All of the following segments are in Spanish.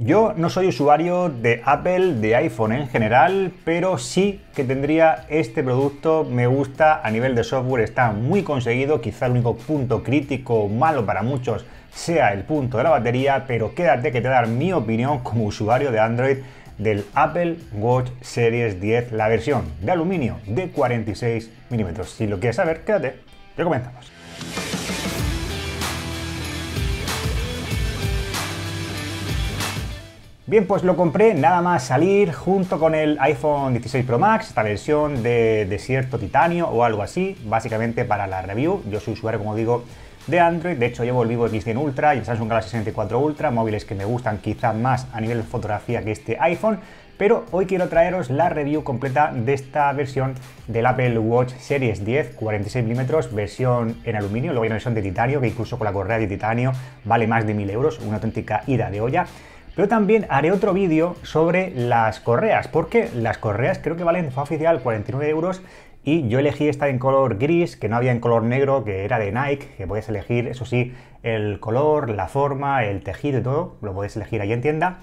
Yo no soy usuario de Apple, de iPhone en general, pero sí que tendría este producto. Me gusta a nivel de software, está muy conseguido. Quizá el único punto crítico malo para muchos sea el punto de la batería, pero quédate que te dar mi opinión como usuario de Android del Apple Watch Series 10, la versión de aluminio de 46 milímetros. Si lo quieres saber, quédate, ya comenzamos. Bien, pues lo compré nada más salir junto con el iPhone 16 Pro Max, esta versión de Desierto Titanio o algo así, básicamente para la review. Yo soy usuario, como digo, de Android, de hecho llevo el Vivo x 10 Ultra y el Samsung Galaxy 64 Ultra, móviles que me gustan quizás más a nivel de fotografía que este iPhone, pero hoy quiero traeros la review completa de esta versión del Apple Watch Series 10 46 mm versión en aluminio, luego hay una versión de titanio que incluso con la correa de titanio vale más de 1000 euros, una auténtica ida de olla. Pero también haré otro vídeo sobre las correas, porque las correas creo que valen de oficial 49 euros y yo elegí esta en color gris, que no había en color negro, que era de Nike, que puedes elegir, eso sí, el color, la forma, el tejido y todo, lo podéis elegir ahí en tienda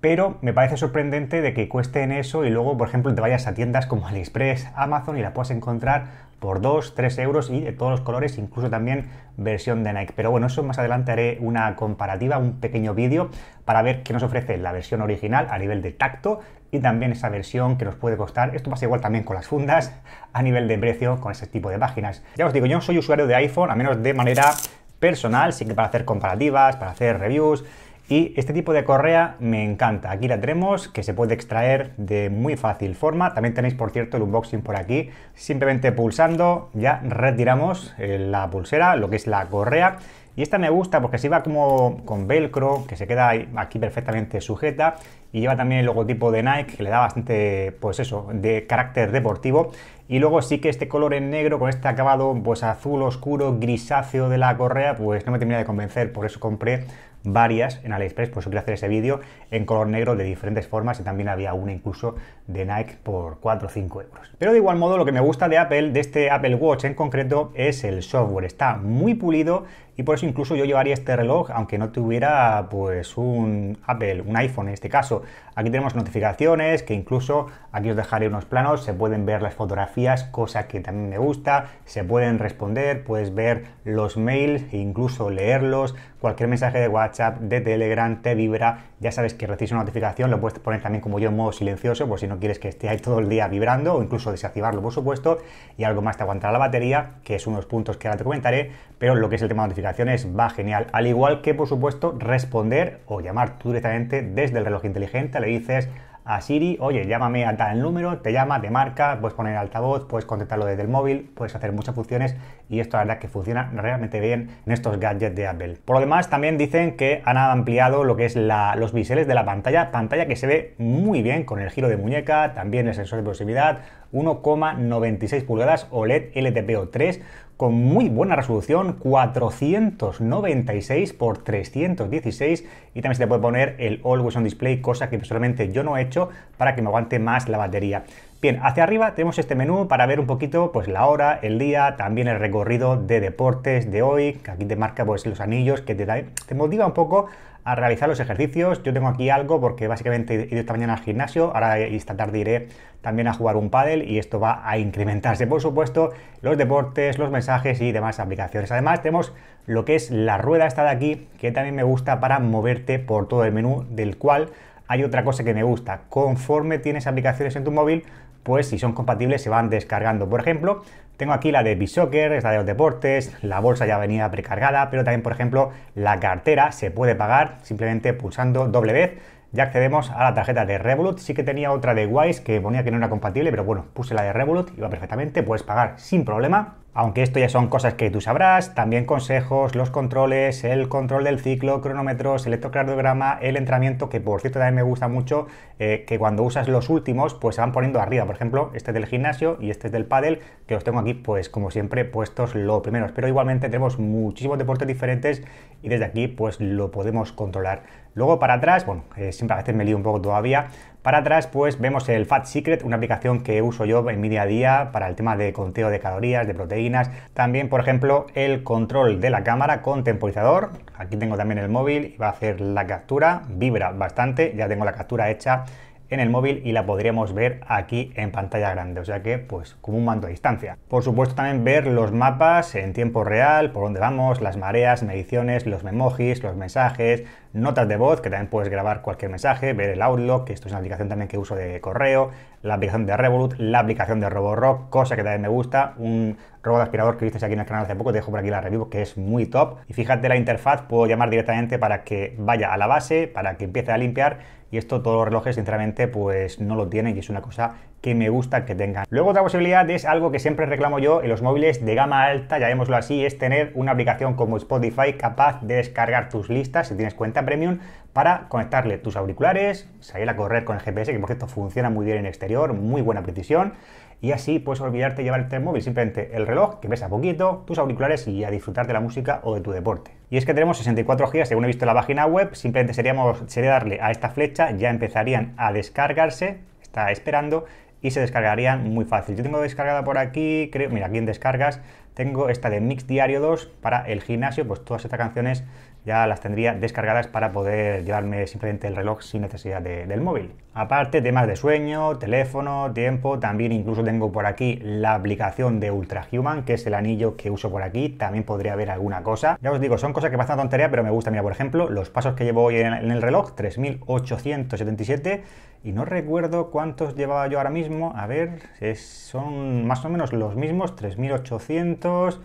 pero me parece sorprendente de que cuesten eso y luego, por ejemplo, te vayas a tiendas como AliExpress, Amazon y la puedas encontrar por 2, 3 euros y de todos los colores, incluso también versión de Nike. Pero bueno, eso más adelante haré una comparativa, un pequeño vídeo para ver qué nos ofrece la versión original a nivel de tacto y también esa versión que nos puede costar. Esto pasa igual también con las fundas a nivel de precio con ese tipo de páginas. Ya os digo, yo no soy usuario de iPhone, a menos de manera personal, sí que para hacer comparativas, para hacer reviews y este tipo de correa me encanta. Aquí la tenemos, que se puede extraer de muy fácil forma. También tenéis, por cierto, el unboxing por aquí. Simplemente pulsando ya retiramos eh, la pulsera, lo que es la correa. Y esta me gusta porque así va como con velcro, que se queda aquí perfectamente sujeta y lleva también el logotipo de Nike que le da bastante, pues eso, de carácter deportivo. Y luego sí que este color en negro con este acabado pues azul oscuro, grisáceo de la correa, pues no me tenía de convencer, por eso compré varias en AliExpress, por eso quería hacer ese vídeo en color negro de diferentes formas y también había una incluso de Nike por 4 o 5 euros. Pero de igual modo lo que me gusta de Apple, de este Apple Watch en concreto, es el software. Está muy pulido y por eso incluso yo llevaría este reloj aunque no tuviera pues un Apple, un iPhone en este caso Aquí tenemos notificaciones, que incluso aquí os dejaré unos planos, se pueden ver las fotografías, cosa que también me gusta, se pueden responder, puedes ver los mails e incluso leerlos, cualquier mensaje de WhatsApp, de Telegram, te vibra, ya sabes que recibes una notificación, lo puedes poner también como yo en modo silencioso, por si no quieres que esté ahí todo el día vibrando, o incluso desactivarlo por supuesto, y algo más te aguantará la batería, que es unos puntos que ahora te comentaré, pero lo que es el tema de notificaciones va genial, al igual que por supuesto responder o llamar tú directamente desde el reloj inteligente gente le dices a Siri, oye, llámame a tal número, te llama, te marca, puedes poner altavoz, puedes contestarlo desde el móvil, puedes hacer muchas funciones y esto la verdad que funciona realmente bien en estos gadgets de Apple. Por lo demás, también dicen que han ampliado lo que es la, los biseles de la pantalla, pantalla que se ve muy bien con el giro de muñeca, también el sensor de proximidad, 1,96 pulgadas OLED LTPO3, con muy buena resolución, 496 por 316 y también se te puede poner el Always On Display, cosa que personalmente yo no he hecho para que me aguante más la batería. Bien, hacia arriba tenemos este menú para ver un poquito pues la hora, el día, también el recorrido de deportes de hoy, que aquí te marca pues los anillos que te, da, te motiva un poco a realizar los ejercicios. Yo tengo aquí algo porque básicamente he ido esta mañana al gimnasio, ahora esta tarde iré también a jugar un pádel y esto va a incrementarse, por supuesto, los deportes, los mensajes y demás aplicaciones. Además, tenemos lo que es la rueda esta de aquí, que también me gusta para moverte por todo el menú, del cual hay otra cosa que me gusta. Conforme tienes aplicaciones en tu móvil, pues si son compatibles se van descargando. Por ejemplo, tengo aquí la de es la de los deportes, la bolsa ya venía precargada, pero también, por ejemplo, la cartera se puede pagar simplemente pulsando doble vez. Ya accedemos a la tarjeta de Revolut. Sí que tenía otra de Wise que ponía que no era compatible, pero bueno, puse la de Revolut, y va perfectamente, puedes pagar sin problema aunque esto ya son cosas que tú sabrás, también consejos, los controles, el control del ciclo, cronómetros, electrocardiograma, el entrenamiento, que por cierto también me gusta mucho, eh, que cuando usas los últimos, pues se van poniendo arriba. Por ejemplo, este es del gimnasio y este es del pádel, que los tengo aquí, pues como siempre, puestos los primeros. Pero igualmente tenemos muchísimos deportes diferentes y desde aquí, pues lo podemos controlar. Luego para atrás, bueno, eh, siempre a veces me lío un poco todavía, para atrás, pues vemos el Fat Secret, una aplicación que uso yo en mi día a día para el tema de conteo de calorías, de proteínas. También, por ejemplo, el control de la cámara con temporizador. Aquí tengo también el móvil y va a hacer la captura. Vibra bastante, ya tengo la captura hecha en el móvil y la podríamos ver aquí en pantalla grande, o sea que pues como un mando a distancia. Por supuesto también ver los mapas en tiempo real, por dónde vamos, las mareas, mediciones, los memojis, los mensajes, notas de voz, que también puedes grabar cualquier mensaje, ver el Outlook, que esto es una aplicación también que uso de correo, la aplicación de Revolut, la aplicación de Roborock, cosa que también me gusta, un robot aspirador que viste aquí en el canal hace poco, te dejo por aquí la review, que es muy top. Y fíjate la interfaz, puedo llamar directamente para que vaya a la base, para que empiece a limpiar, y esto todos los relojes, sinceramente, pues no lo tienen y es una cosa que me gusta que tengan. Luego otra posibilidad es algo que siempre reclamo yo en los móviles de gama alta, llamémoslo así, es tener una aplicación como Spotify capaz de descargar tus listas si tienes cuenta premium para conectarle tus auriculares, salir a correr con el GPS, que por cierto funciona muy bien en exterior, muy buena precisión, y así puedes olvidarte de llevar el móvil, simplemente el reloj, que pesa poquito, tus auriculares y a disfrutar de la música o de tu deporte. Y es que tenemos 64 GB, según he visto en la página web, simplemente seríamos, sería darle a esta flecha, ya empezarían a descargarse, está esperando, y se descargarían muy fácil. Yo tengo descargada por aquí, creo, mira, aquí en descargas tengo esta de Mix Diario 2 para el gimnasio, pues todas estas canciones ya las tendría descargadas para poder llevarme simplemente el reloj sin necesidad del móvil. Aparte, temas de sueño, teléfono, tiempo, también incluso tengo por aquí la aplicación de Ultra Human que es el anillo que uso por aquí, también podría haber alguna cosa. Ya os digo, son cosas que pasan tontería, pero me gusta. Mira, por ejemplo, los pasos que llevo hoy en, el reloj, 3877, y no recuerdo cuántos llevaba yo ahora mismo. A ver, son más o menos los mismos, 3800...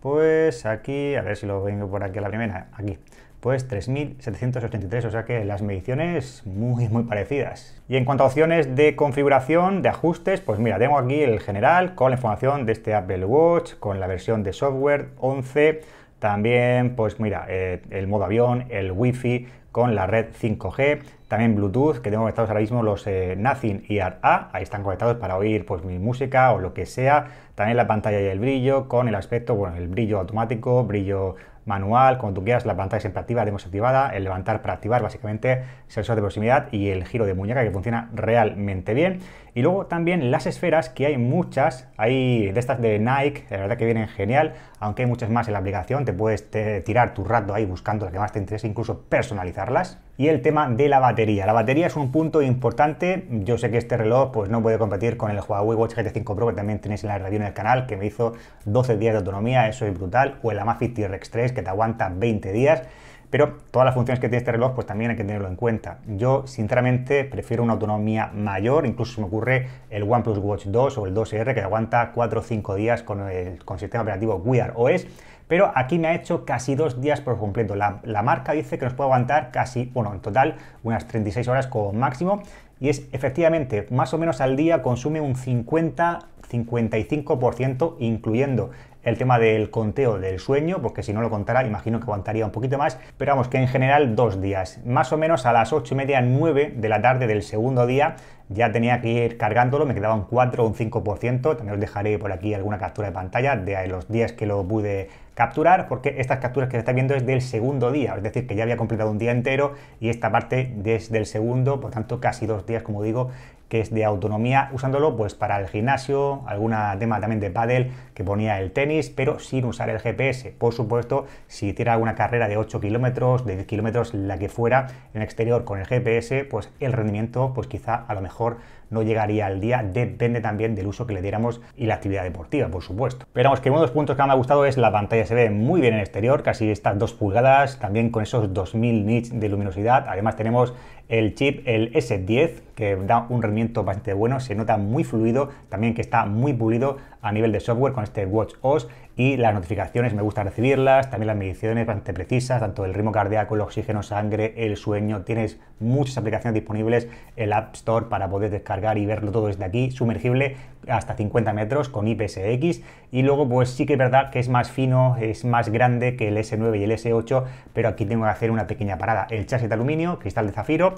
Pues aquí, a ver si lo vengo por aquí a la primera, aquí. Pues 3.783, o sea que las mediciones muy, muy parecidas. Y en cuanto a opciones de configuración, de ajustes, pues mira, tengo aquí el general con la información de este Apple Watch, con la versión de software 11, también, pues mira, eh, el modo avión, el wifi con la red 5G, también Bluetooth, que tengo conectados ahora mismo los eh, Nothing y A, ahí están conectados para oír pues mi música o lo que sea. También la pantalla y el brillo con el aspecto, bueno, el brillo automático, brillo manual, como tú quieras, la pantalla siempre activa, tenemos activada, el levantar para activar básicamente sensor de proximidad y el giro de muñeca que funciona realmente bien. Y luego también las esferas, que hay muchas, hay de estas de Nike, la verdad que vienen genial, aunque hay muchas más en la aplicación, te puedes tirar tu rato ahí buscando las que más te interese, incluso personalizarlas. Y el tema de la batería. La batería es un punto importante. Yo sé que este reloj pues, no puede competir con el Huawei Watch GT5 Pro que también tenéis en la review en el canal, que me hizo 12 días de autonomía, eso es brutal, o el Amazfit T-Rex 3 que te aguanta 20 días pero todas las funciones que tiene este reloj, pues también hay que tenerlo en cuenta. Yo, sinceramente, prefiero una autonomía mayor, incluso se me ocurre el OnePlus Watch 2 o el 2R, que aguanta 4 o 5 días con el, sistema operativo Wear OS, pero aquí me ha hecho casi dos días por completo. La, la, marca dice que nos puede aguantar casi, bueno, en total unas 36 horas como máximo. Y es efectivamente, más o menos al día consume un 50 55%, incluyendo el tema del conteo del sueño, porque si no lo contara, imagino que aguantaría un poquito más, pero vamos, que en general dos días. Más o menos a las 8 y media, 9 de la tarde del segundo día, ya tenía que ir cargándolo, me quedaba un 4 o un 5%, también os dejaré por aquí alguna captura de pantalla de los días que lo pude capturar, porque estas capturas que está viendo es del segundo día, es decir, que ya había completado un día entero y esta parte desde el segundo, por tanto casi dos días, como digo, que es de autonomía, usándolo pues para el gimnasio, alguna tema también de paddle que ponía el tenis, pero sin usar el GPS. Por supuesto, si hiciera alguna carrera de 8 kilómetros, de 10 kilómetros, la que fuera en el exterior con el GPS, pues el rendimiento pues quizá a lo mejor no llegaría al día, depende también del uso que le diéramos y la actividad deportiva, por supuesto. Pero vamos, que uno de los puntos que me ha gustado es la pantalla, se ve muy bien en el exterior, casi estas dos pulgadas, también con esos 2000 nits de luminosidad, además tenemos el chip, el S10, que da un rendimiento bastante bueno, se nota muy fluido, también que está muy pulido a nivel de software con este Watch OS y las notificaciones me gusta recibirlas, también las mediciones bastante precisas, tanto el ritmo cardíaco, el oxígeno, sangre, el sueño. Tienes muchas aplicaciones disponibles, el App Store para poder descargar y verlo todo desde aquí, sumergible hasta 50 metros con IPSX y luego pues sí que es verdad que es más fino, es más grande que el S9 y el S8, pero aquí tengo que hacer una pequeña parada. El chasis de aluminio, cristal de zafiro,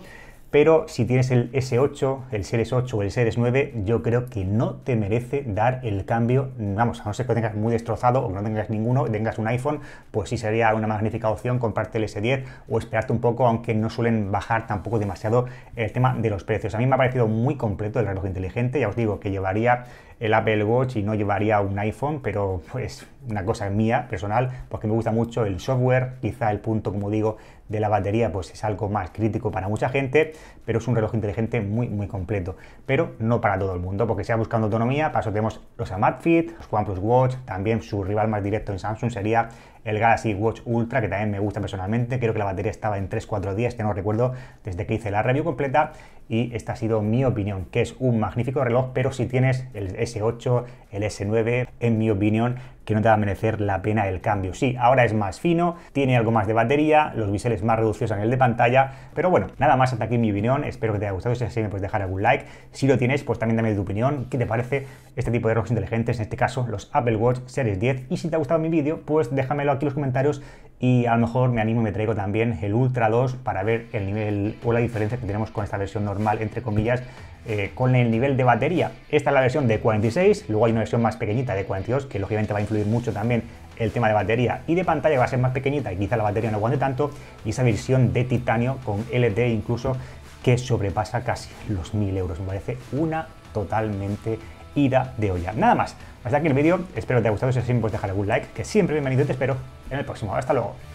pero si tienes el S8, el Series 8 o el Series 9, yo creo que no te merece dar el cambio, vamos, a no ser que tengas muy destrozado o que no tengas ninguno, tengas un iPhone, pues sí sería una magnífica opción comprarte el S10 o esperarte un poco, aunque no suelen bajar tampoco demasiado el tema de los precios. A mí me ha parecido muy completo el reloj inteligente, ya os digo que llevaría el Apple Watch y no llevaría un iPhone, pero pues una cosa mía, personal, porque me gusta mucho el software, quizá el punto, como digo, de la batería pues es algo más crítico para mucha gente, pero es un reloj inteligente muy muy completo, pero no para todo el mundo, porque sea buscando autonomía, para tenemos los Amazfit, los OnePlus Watch, también su rival más directo en Samsung sería el Galaxy Watch Ultra, que también me gusta personalmente. Creo que la batería estaba en 3-4 días, ya no recuerdo, desde que hice la review completa. Y esta ha sido mi opinión, que es un magnífico reloj, pero si tienes el S8, el S9, en mi opinión, no te va a merecer la pena el cambio. Sí, ahora es más fino, tiene algo más de batería, los biseles más reducidos en el de pantalla, pero bueno, nada más hasta aquí mi opinión, espero que te haya gustado, si es así me puedes dejar algún like, si lo tienes, pues también dame tu opinión, qué te parece este tipo de relojes inteligentes, en este caso los Apple Watch Series 10, y si te ha gustado mi vídeo, pues déjamelo aquí en los comentarios y a lo mejor me animo y me traigo también el Ultra 2 para ver el nivel o la diferencia que tenemos con esta versión normal, entre comillas, eh, con el nivel de batería. Esta es la versión de 46, luego hay una versión más pequeñita de 42, que lógicamente va a influir mucho también el tema de batería y de pantalla, va a ser más pequeñita y quizá la batería no aguante tanto, y esa versión de titanio con LED incluso, que sobrepasa casi los 1000 euros. Me parece una totalmente ida de olla. Nada más. Hasta aquí el vídeo. Espero que te haya gustado. Si es así, pues dejar algún like, que siempre bienvenido y te espero en el próximo. Hasta luego.